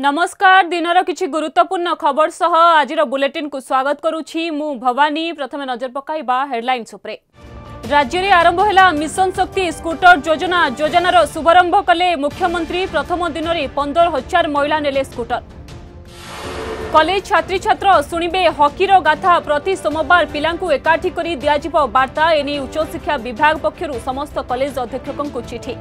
नमस्कार दिनर सह खबरस बुलेटिन स्वागत मु भवानी प्रथमे नजर आरंभ राज्यले मिशन शक्ति स्कूटर योजना योजनार शुभारंभ कले मुख्यमंत्री प्रथम दिन पन्ध्र हजार महिला ने छात्र कलेज हॉकी रो गाथा प्रति सोमबार पिला एकी वार्ता बर्ता उच्च शिक्षा विभाग पक्ष समस्त कलेज को चिठी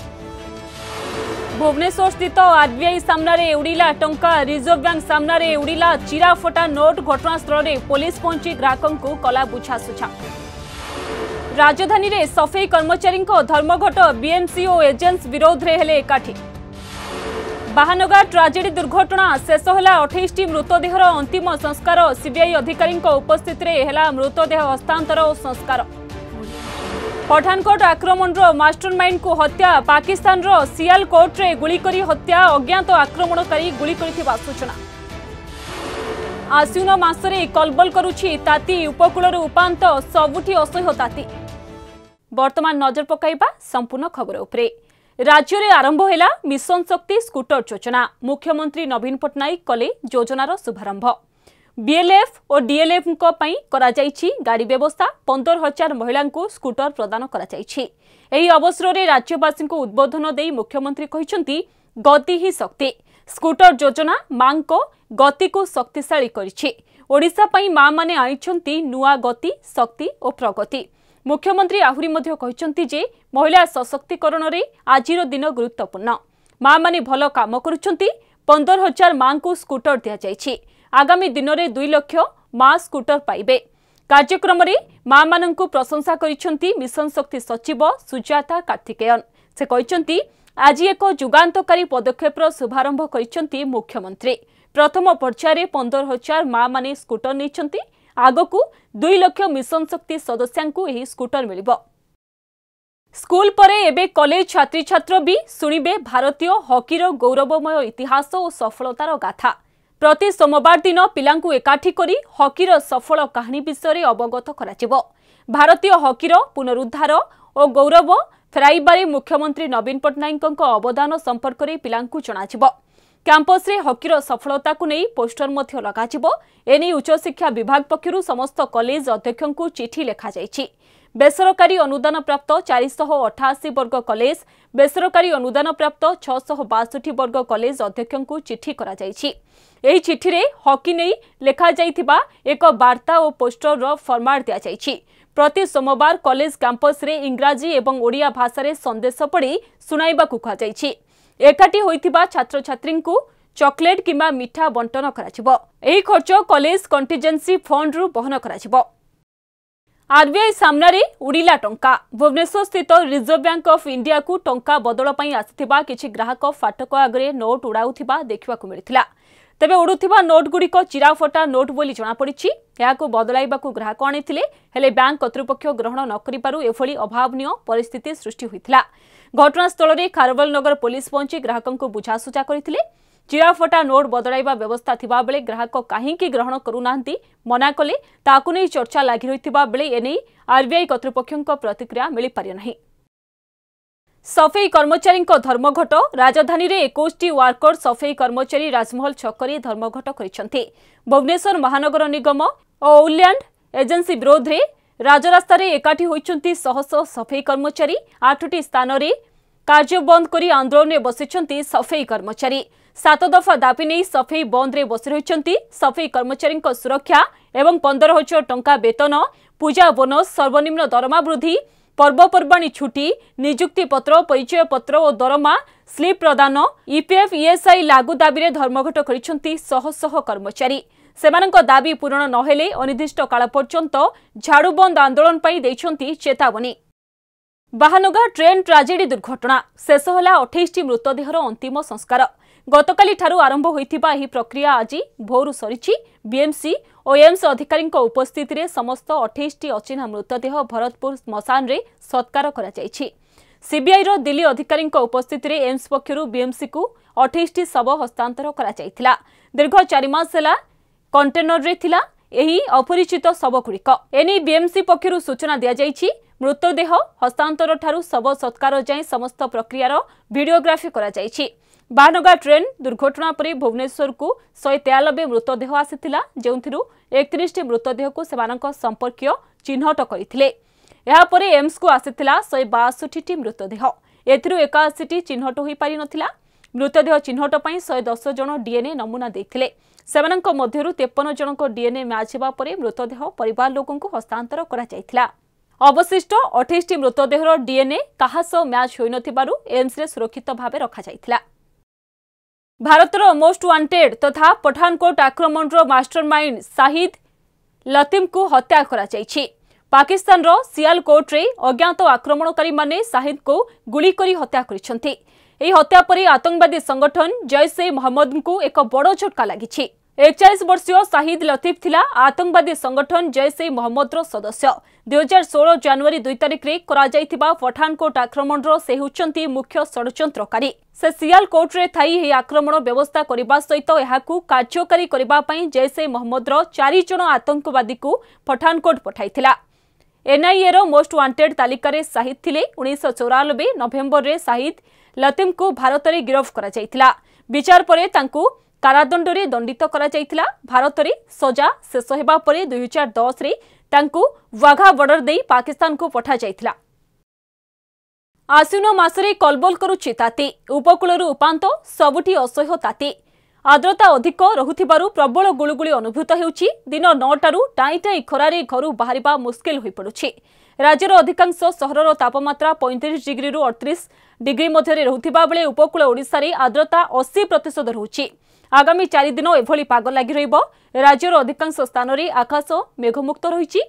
भुवनेश्वर स्थित आरबीआई सामने उड़ा टा रिजर्व बैंक सामने उड़ा चिराफटा नोट घटनास्थल में पुलिस पहुंची ग्राहकों कला बुछासुछा राजधानी में सफे कर्मचारी धर्मघट बीएमसी और एजेन्स विरोध में एकाठी बाहनगा ट्राजेडी दुर्घटना शेष होगा अठाई मृतदेह अंतिम संस्कार सीआई अधिकारी उपस्थित मृतदेह हस्तांतर और संस्कार ପଠାନକୋଟ ଆକ୍ରମଣର ମାଷ୍ଟର ମାଇଣ୍ଡକୁ ହତ୍ୟା ପାକିସ୍ତାନର ସିଆଲକୋର୍ଟରେ ଗୁଳି କରି ହତ୍ୟା ଅଜ୍ଞାତ ଆକ୍ରମଣକାରୀ ଗୁଳି କରିଥିବା ସୂଚନା ଆସିନ ମାସରେ କଲବଲ କରୁଛି ତାତି ଉପକୂଳରୁ ଉପାନ୍ତ ସବୁଠି ଅସହ୍ୟ ତାତି ବର୍ତ୍ତମାନ ନଜର ପକାଇବା ସମ୍ପୂର୍ଣ୍ଣ ଖବର ଉପରେ ରାଜ୍ୟରେ ଆରମ୍ଭ ହେଲା ମିଶନ ଶକ୍ତି ସ୍କୁଟର ଯୋଜନା ମୁଖ୍ୟମନ୍ତ୍ରୀ ନବୀନ ପଟ୍ଟନାୟକ କଲେ ଯୋଜନାର ଶୁଭାରମ୍ଭ বিএলএফ ও ডিএলএফଙ୍କ ପାଇଁ କରାଯାଇଛି ଗାଡ଼ି ବ୍ୟବସ୍ଥା ପନ୍ଦର ହଜାର ମହିଳାଙ୍କୁ ସ୍କୁଟର ପ୍ରଦାନ କରାଯାଇଛି ଏହି ଅବସରରେ ରାଜ୍ୟବାସୀଙ୍କୁ ଉଦ୍ବୋଧନ ଦେଇ ମୁଖ୍ୟମନ୍ତ୍ରୀ କହିଛନ୍ତି ଗତି ହିଁ ଶକ୍ତି ସ୍କୁଟର ଯୋଜନା ମାଙ୍କ ଗତିକୁ ଶକ୍ତିଶାଳୀ କରିଛି ଓଡ଼ିଶା ପାଇଁ ମାମାନେ ଆଣିଛନ୍ତି ନୂଆ ଗତି ଶକ୍ତି ଓ ପ୍ରଗତି ମୁଖ୍ୟମନ୍ତ୍ରୀ ଆହୁରି ମଧ୍ୟ କହିଛନ୍ତି ଯେ ମହିଳା ସଶକ୍ତିକରଣରେ ଆଜିର ଦିନ ଗୁରୁତ୍ୱପୂର୍ଣ୍ଣ ମାମାନେ ଭଲ କାମ କରୁଛନ୍ତି ପନ୍ଦର ହଜାର ମାଙ୍କୁ ସ୍କୁଟର ଦିଆଯାଇଛି ଆଗାମୀ ଦିନରେ ଦୁଇ ଲକ୍ଷ ମା ସ୍କୁଟର ପାଇବେ କାର୍ଯ୍ୟକ୍ରମରେ ମା'ମାନଙ୍କୁ ପ୍ରଶଂସା କରିଛନ୍ତି ମିଶନ ଶକ୍ତି ସଚିବ ସୁଜାତା କାର୍ତ୍ତିକେୟନ ସେ କହିଛନ୍ତି ଆଜି ଏକ ଯୁଗାନ୍ତକାରୀ ପଦକ୍ଷେପର ଶୁଭାରମ୍ଭ କରିଛନ୍ତି ମୁଖ୍ୟମନ୍ତ୍ରୀ ପ୍ରଥମ ପର୍ଯ୍ୟାୟରେ ପନ୍ଦର ହଜାର ମା'ମାନେ ସ୍କୁଟର ନେଇଛନ୍ତି ଆଗକୁ ଦୁଇ ଲକ୍ଷ ମିଶନ ଶକ୍ତି ସଦସ୍ୟାଙ୍କୁ ଏହି ସ୍କୁଟର ମିଳିବ ସ୍କୁଲ ପରେ ଏବେ କଲେଜ ଛାତ୍ରୀଛାତ୍ର ବି ଶୁଣିବେ ଭାରତୀୟ ହକିର ଗୌରବମୟ ଇତିହାସ ଓ ସଫଳତାର ଗାଥା ପ୍ରତି ସୋମବାର ଦିନ ପିଲାଙ୍କୁ ଏକାଠି କରି ହକିର ସଫଳ କାହାଣୀ ବିଷୟରେ ଅବଗତ କରାଯିବ ଭାରତୀୟ ହକିର ପୁନରୁଦ୍ଧାର ଓ ଗୌରବ ଫେରାଇବାରେ ମୁଖ୍ୟମନ୍ତ୍ରୀ ନବୀନ ପଟ୍ଟନାୟକଙ୍କ ଅବଦାନ ସମ୍ପର୍କରେ ପିଲାଙ୍କୁ ଜଣାଯିବ କ୍ୟାମ୍ପସରେ ହକିର ସଫଳତାକୁ ନେଇ ପୋଷ୍ଟର ମଧ୍ୟ ଲଗାଯିବ ଏନେଇ ଉଚ୍ଚଶିକ୍ଷା ବିଭାଗ ପକ୍ଷରୁ ସମସ୍ତ କଲେଜ ଅଧ୍ୟକ୍ଷଙ୍କୁ ଚିଠି ଲେଖାଯାଇଛି ବେସରକାରୀ ଅନୁଦାନପ୍ରାପ୍ତ ଚାରିଶହ ଅଠାଅଶୀ ବର୍ଗ କଲେଜ ବେସରକାରୀ ଅନୁଦାନପ୍ରାପ୍ତ ଛଅଶହ ବାଷଠି ବର୍ଗ କଲେଜ ଅଧ୍ୟକ୍ଷଙ୍କୁ ଚିଠି କରାଯାଇଛି ଏହି ଚିଠିରେ ହକି ନେଇ ଲେଖାଯାଇଥିବା ଏକ ବାର୍ତ୍ତା ଓ ପୋଷ୍ଟରର ଫର୍ମାଟ୍ ଦିଆଯାଇଛି ପ୍ରତି ସୋମବାର କଲେଜ କ୍ୟାମ୍ପସରେ ଇଂରାଜୀ ଏବଂ ଓଡ଼ିଆ ଭାଷାରେ ସନ୍ଦେଶ ପଢ଼ି ଶୁଣାଇବାକୁ କୁହାଯାଇଛି ଏକାଠି ହୋଇଥିବା ଛାତ୍ରଛାତ୍ରୀଙ୍କୁ ଚକୋଲେଟ୍ କିମ୍ବା ମିଠା ବଣ୍ଟନ କରାଯିବ ଏହି ଖର୍ଚ୍ଚ କଲେଜ କଣ୍ଟିଜେନ୍ସି ଫଣ୍ଡରୁ ବହନ କରାଯିବ ଆର୍ବିଆଇ ସାମ୍ନାରେ ଉଡ଼ିଲା ଟଙ୍କା ଭୁବନେଶ୍ୱରସ୍ଥିତ ରିଜର୍ଭ ବ୍ୟାଙ୍କ ଅଫ୍ ଇଣ୍ଡିଆକୁ ଟଙ୍କା ବଦଳ ପାଇଁ ଆସିଥିବା କିଛି ଗ୍ରାହକ ଫାଟକ ଆଗରେ ନୋଟ୍ ଉଡ଼ାଉଥିବା ଦେଖିବାକୁ ମିଳିଥିଲା ତେବେ ଉଡ଼ୁଥିବା ନୋଟ୍ଗୁଡ଼ିକ ଚିରାଫଟା ନୋଟ୍ ବୋଲି ଜଣାପଡ଼ିଛି ଏହାକୁ ବଦଳାଇବାକୁ ଗ୍ରାହକ ଆଣିଥିଲେ ହେଲେ ବ୍ୟାଙ୍କ କର୍ତ୍ତୃପକ୍ଷ ଗ୍ରହଣ ନ କରିବାରୁ ଏଭଳି ଅଭାବନୀୟ ପରିସ୍ଥିତି ସୃଷ୍ଟି ହୋଇଥିଲା ଘଟଣାସ୍ଥଳରେ ଖାରବଲନଗର ପୋଲିସ ପହଞ୍ଚି ଗ୍ରାହକଙ୍କୁ ବୁଝାସୁଝା କରିଥିଲେ ଚିରାଫଟା ନୋଟ୍ ବଦଳାଇବା ବ୍ୟବସ୍ଥା ଥିବାବେଳେ ଗ୍ରାହକ କାହିଁକି ଗ୍ରହଣ କରୁନାହାନ୍ତି ମନା କଲେ ତାହାକୁ ନେଇ ଚର୍ଚ୍ଚା ଲାଗି ରହିଥିବା ବେଳେ ଏନେଇ ଆର୍ବିଆଇ କର୍ତ୍ତୃପକ୍ଷଙ୍କ ପ୍ରତିକ୍ରିୟା ମିଳିପାରିନାହିଁ ସଫେଇ କର୍ମଚାରୀଙ୍କ ଧର୍ମଘଟ ରାଜଧାନୀରେ ଏକୋଇଶଟି ୱାର୍କର୍ ସଫେଇ କର୍ମଚାରୀ ରାଜମହଲ ଛକରେ ଧର୍ମଘଟ କରିଛନ୍ତି ଭୁବନେଶ୍ୱର ମହାନଗର ନିଗମ ଓ ଉଲ୍ୟାଣ୍ଡ ଏଜେନ୍ସି ବିରୋଧରେ ରାଜରାସ୍ତାରେ ଏକାଠି ହୋଇଛନ୍ତି ଶହ ଶହ ସଫେଇ କର୍ମଚାରୀ ଆଠଟି ସ୍ଥାନରେ କାର୍ଯ୍ୟ ବନ୍ଦ କରି ଆନ୍ଦୋଳନରେ ବସିଛନ୍ତି ସଫେଇ କର୍ମଚାରୀ ସାତ ଦଫା ଦାବି ନେଇ ସଫେଇ ବନ୍ଦରେ ବସି ରହିଛନ୍ତି ସଫେଇ କର୍ମଚାରୀଙ୍କ ସୁରକ୍ଷା ଏବଂ ପନ୍ଦର ହଜାର ଟଙ୍କା ବେତନ ପୂଜା ବୋନସ ସର୍ବନିମ୍ନ ଦରମା ବୃଦ୍ଧି ପର୍ବପର୍ବାଣୀ ଛୁଟି ନିଯୁକ୍ତିପତ୍ର ପରିଚୟପତ୍ର ଓ ଦରମା ସ୍ଲିପ୍ ପ୍ରଦାନ ଇପିଏଫ୍ ଇଏସ୍ଆଇ ଲାଗୁ ଦାବିରେ ଧର୍ମଘଟ କରିଛନ୍ତି ଶହ ଶହ କର୍ମଚାରୀ ସେମାନଙ୍କ ଦାବି ପୂରଣ ନହେଲେ ଅନିର୍ଦ୍ଦିଷ୍ଟ କାଳ ପର୍ଯ୍ୟନ୍ତ ଝାଡ଼ୁବନ୍ଦ ଆନ୍ଦୋଳନ ପାଇଁ ଦେଇଛନ୍ତି ଚେତାବନୀ ବାହାନଗା ଟ୍ରେନ୍ ଟ୍ରାଜେଡି ଦୁର୍ଘଟଣା ଶେଷ ହେଲା ଅଠେଇଶଟି ମୃତଦେହର ଅନ୍ତିମ ସଂସ୍କାର ଗତକାଲିଠାରୁ ଆରମ୍ଭ ହୋଇଥିବା ଏହି ପ୍ରକ୍ରିୟା ଆଜି ଭୋରୁ ସରିଛି ବିଏମ୍ସି ଓ ଏମ୍ସ ଅଧିକାରୀଙ୍କ ଉପସ୍ଥିତିରେ ସମସ୍ତ ଅଠେଇଶଟି ଅଚିହ୍ନା ମୃତଦେହ ଭରତପୁର ଶ୍ମଶାନରେ ସତ୍କାର କରାଯାଇଛି ସିବିଆଇର ଦିଲ୍ଲୀ ଅଧିକାରୀଙ୍କ ଉପସ୍ଥିତିରେ ଏମ୍ସ ପକ୍ଷରୁ ବିଏମ୍ସିକୁ ଅଠେଇଶଟି ଶବ ହସ୍ତାନ୍ତର କରାଯାଇଥିଲା ଦୀର୍ଘ ଚାରିମାସ ହେଲା କଣ୍ଟେନରରେ ଥିଲା ଏହି ଅପରିଚିତ ଶବଗୁଡ଼ିକ ଏନେଇ ବିଏମ୍ସି ପକ୍ଷରୁ ସୂଚନା ଦିଆଯାଇଛି ମୃତଦେହ ହସ୍ତାନ୍ତରଠାରୁ ଶବ ସତ୍କାର ଯାଏଁ ସମସ୍ତ ପ୍ରକ୍ରିୟାର ଭିଡ଼ିଓଗ୍ରାଫି କରାଯାଇଛି ବାହାନଗା ଟ୍ରେନ୍ ଦୁର୍ଘଟଣା ପରେ ଭୁବନେଶ୍ୱରକୁ ଶହେ ତେୟାନବେ ମୃତଦେହ ଆସିଥିଲା ଯେଉଁଥିରୁ ଏକତିରିଶଟି ମୃତଦେହକୁ ସେମାନଙ୍କ ସମ୍ପର୍କୀୟ ଚିହ୍ନଟ କରିଥିଲେ ଏହାପରେ ଏମ୍ସକୁ ଆସିଥିଲା ଶହେ ବାଷଠିଟି ମୃତଦେହ ଏଥିରୁ ଏକାଅଶୀଟି ଚିହ୍ନଟ ହୋଇପାରିନଥିଲା ମୃତଦେହ ଚିହ୍ନଟ ପାଇଁ ଶହେ ଦଶ ଜଣ ଡିଏନ୍ଏ ନମୁନା ଦେଇଥିଲେ ସେମାନଙ୍କ ମଧ୍ୟରୁ ତେପନ ଜଣଙ୍କ ଡିଏନ୍ଏ ମ୍ୟାଚ୍ ହେବା ପରେ ମୃତଦେହ ପରିବାର ଲୋକଙ୍କୁ ହସ୍ତାନ୍ତର କରାଯାଇଥିଲା ଅବଶିଷ୍ଟ ଅଠେଇଶଟି ମୃତଦେହର ଡିଏନ୍ଏ କାହା ସହ ମ୍ୟାଚ୍ ହୋଇନଥିବାରୁ ଏମ୍ସରେ ସୁରକ୍ଷିତ ଭାବେ ରଖାଯାଇଥିଲା ଭାରତର ମୋଷ୍ଟ ୱାଣ୍ଟେଡ୍ ତଥା ପଠାନକୋଟ ଆକ୍ରମଣର ମାଷ୍ଟର ମାଇଣ୍ଡ ସାହିଦ ଲତିମ୍ଙ୍କୁ ହତ୍ୟା କରାଯାଇଛି ପାକିସ୍ତାନର ସିଆଲକୋଟ୍ରେ ଅଜ୍ଞାତ ଆକ୍ରମଣକାରୀମାନେ ସାହିଦଙ୍କୁ ଗୁଳି କରି ହତ୍ୟା କରିଛନ୍ତି ଏହି ହତ୍ୟା ପରେ ଆତଙ୍କବାଦୀ ସଂଗଠନ ଜୈସେ ମହମ୍ମଦଙ୍କୁ ଏକ ବଡ଼ ଝଟକା ଲାଗିଛି ଏକଚାଳିଶ ବର୍ଷୀୟ ସାହିଦ ଲତିଫ୍ ଥିଲା ଆତଙ୍କବାଦୀ ସଂଗଠନ ଜୈସ୍ ଇ ମହମ୍ମଦର ସଦସ୍ୟ ଦୁଇହଜାର ଷୋହଳ ଜାନୁଆରୀ ଦୁଇ ତାରିଖରେ କରାଯାଇଥିବା ପଠାନକୋଟ ଆକ୍ରମଣର ସେ ହେଉଛନ୍ତି ମୁଖ୍ୟ ଷଡ଼ଯନ୍ତ୍ରକାରୀ ସେ ସିଆଲକୋର୍ଟରେ ଥାଇ ଏହି ଆକ୍ରମଣ ବ୍ୟବସ୍ଥା କରିବା ସହିତ ଏହାକୁ କାର୍ଯ୍ୟକାରୀ କରିବା ପାଇଁ ଜୈସ୍ ଇ ମହମ୍ମଦର ଚାରିଜଣ ଆତଙ୍କବାଦୀକୁ ପଠାନକୋଟ ପଠାଇଥିଲା ଏନ୍ଆଇଏର ମୋଷ୍ଟ ୱାଣ୍ଟେଡ୍ ତାଲିକାରେ ସାହିଦ ଥିଲେ ଉଣେଇଶହ ଚଉରାନବେ ନଭେମ୍ବରରେ ସାହିଦ ଲତିମ୍ଙ୍କୁ ଭାରତରେ ଗିରଫ କରାଯାଇଥିଲା ବିଚାର ପରେ କାରାଦଣ୍ଡରେ ଦଣ୍ଡିତ କରାଯାଇଥିଲା ଭାରତରେ ସଜା ଶେଷ ହେବା ପରେ ଦୁଇହଜାର ଦଶରେ ତାଙ୍କୁ ୱାଘା ବର୍ଡର ଦେଇ ପାକିସ୍ତାନକୁ ପଠାଯାଇଥିଲା ଆସୀନ ମାସରେ କଲବଲ କରୁଛି ତାତି ଉପକୂଳରୁ ଉପାନ୍ତ ସବୁଠି ଅସହ୍ୟ ତାତି ଆଦ୍ରତା ଅଧିକ ରହୁଥିବାରୁ ପ୍ରବଳ ଗୁଳୁଗୁଳି ଅନୁଭୂତ ହେଉଛି ଦିନ ନଅଟାରୁ ଟାଇଁ ଟାଇଁ ଖରାରେ ଘରୁ ବାହାରିବା ମୁସ୍କିଲ ହୋଇପଡ଼ୁଛି ରାଜ୍ୟର ଅଧିକାଂଶ ସହରର ତାପମାତ୍ରା ପଇଁତିରିଶ ଡିଗ୍ରୀରୁ ଅଠତିରିଶ ଡିଗ୍ରୀ ମଧ୍ୟରେ ରହୁଥିବା ବେଳେ ଉପକୂଳ ଓଡ଼ିଶାରେ ଆଦ୍ରତା ଅଶୀ ପ୍ରତିଶତ ରହୁଛି ଆଗାମୀ ଚାରିଦିନ ଏଭଳି ପାଗ ଲାଗି ରହିବ ରାଜ୍ୟର ଅଧିକାଂଶ ସ୍ଥାନରେ ଆକାଶ ମେଘମୁକ୍ତ ରହିଛି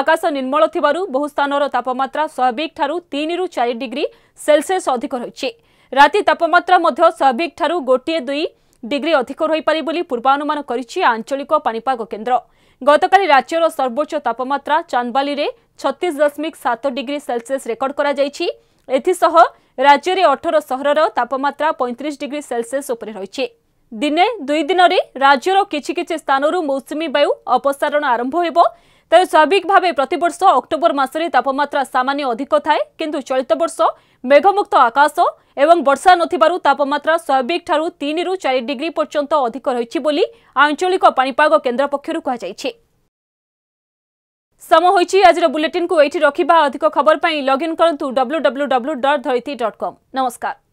ଆକାଶ ନିର୍ମଳ ଥିବାରୁ ବହୁ ସ୍ଥାନର ତାପମାତ୍ରା ସ୍ୱାଭାବିକଠାରୁ ତିନିରୁ ଚାରି ଡିଗ୍ରୀ ସେଲସିୟସ୍ ଅଧିକ ରହିଛି ରାତି ତାପମାତ୍ରା ମଧ୍ୟ ସ୍ୱାଭାବିକଠାରୁ ଗୋଟିଏ ଦୁଇ ଡିଗ୍ରୀ ଅଧିକ ରହିପାରେ ବୋଲି ପୂର୍ବାନୁମାନ କରିଛି ଆଞ୍ଚଳିକ ପାଣିପାଗ କେନ୍ଦ୍ର ଗତକାଲି ରାଜ୍ୟର ସର୍ବୋଚ୍ଚ ତାପମାତ୍ରା ଚାନ୍ଦବାଲିରେ ଛତିଶ ଦଶମିକ ସାତ ଡିଗ୍ରୀ ସେଲସିୟସ୍ ରେକର୍ଡ କରାଯାଇଛି ଏଥିସହ ରାଜ୍ୟରେ ଅଠର ସହରର ତାପମାତ୍ରା ପଇଁତିରିଶ ଡିଗ୍ରୀ ସେଲସିୟସ୍ ଉପରେ ରହିଛି ଦିନେ ଦୁଇ ଦିନରେ ରାଜ୍ୟର କିଛି କିଛି ସ୍ଥାନରୁ ମୌସୁମୀ ବାୟୁ ଅପସାରଣ ଆରମ୍ଭ ହେବ ତେବେ ସ୍ୱାଭାବିକ ଭାବେ ପ୍ରତିବର୍ଷ ଅକ୍ଟୋବର ମାସରେ ତାପମାତ୍ରା ସାମାନ୍ୟ ଅଧିକ ଥାଏ କିନ୍ତୁ ଚଳିତ ବର୍ଷ ମେଘମୁକ୍ତ ଆକାଶ ଏବଂ ବର୍ଷା ନଥିବାରୁ ତାପମାତ୍ରା ସ୍ୱାଭାବିକଠାରୁ ତିନିରୁ ଚାରି ଡିଗ୍ରୀ ପର୍ଯ୍ୟନ୍ତ ଅଧିକ ରହିଛି ବୋଲି ଆଞ୍ଚଳିକ ପାଣିପାଗ କେନ୍ଦ୍ର ପକ୍ଷରୁ କୁହାଯାଇଛି ସମୟ ହୋଇଛି ଆଜିର ବୁଲେଟିନ୍କୁ ଏଇଠି ରଖିବା ଅଧିକ ଖବର ପାଇଁ ଲଗ୍ଇନ୍ କରନ୍ତୁ ଡବ୍ଲ୍ୟୁ ନମସ୍କାର